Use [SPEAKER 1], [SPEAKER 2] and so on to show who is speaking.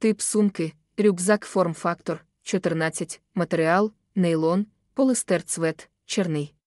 [SPEAKER 1] Тип сумки, рюкзак форм-фактор, 14, матеріал, нейлон, полистер цвет, черний.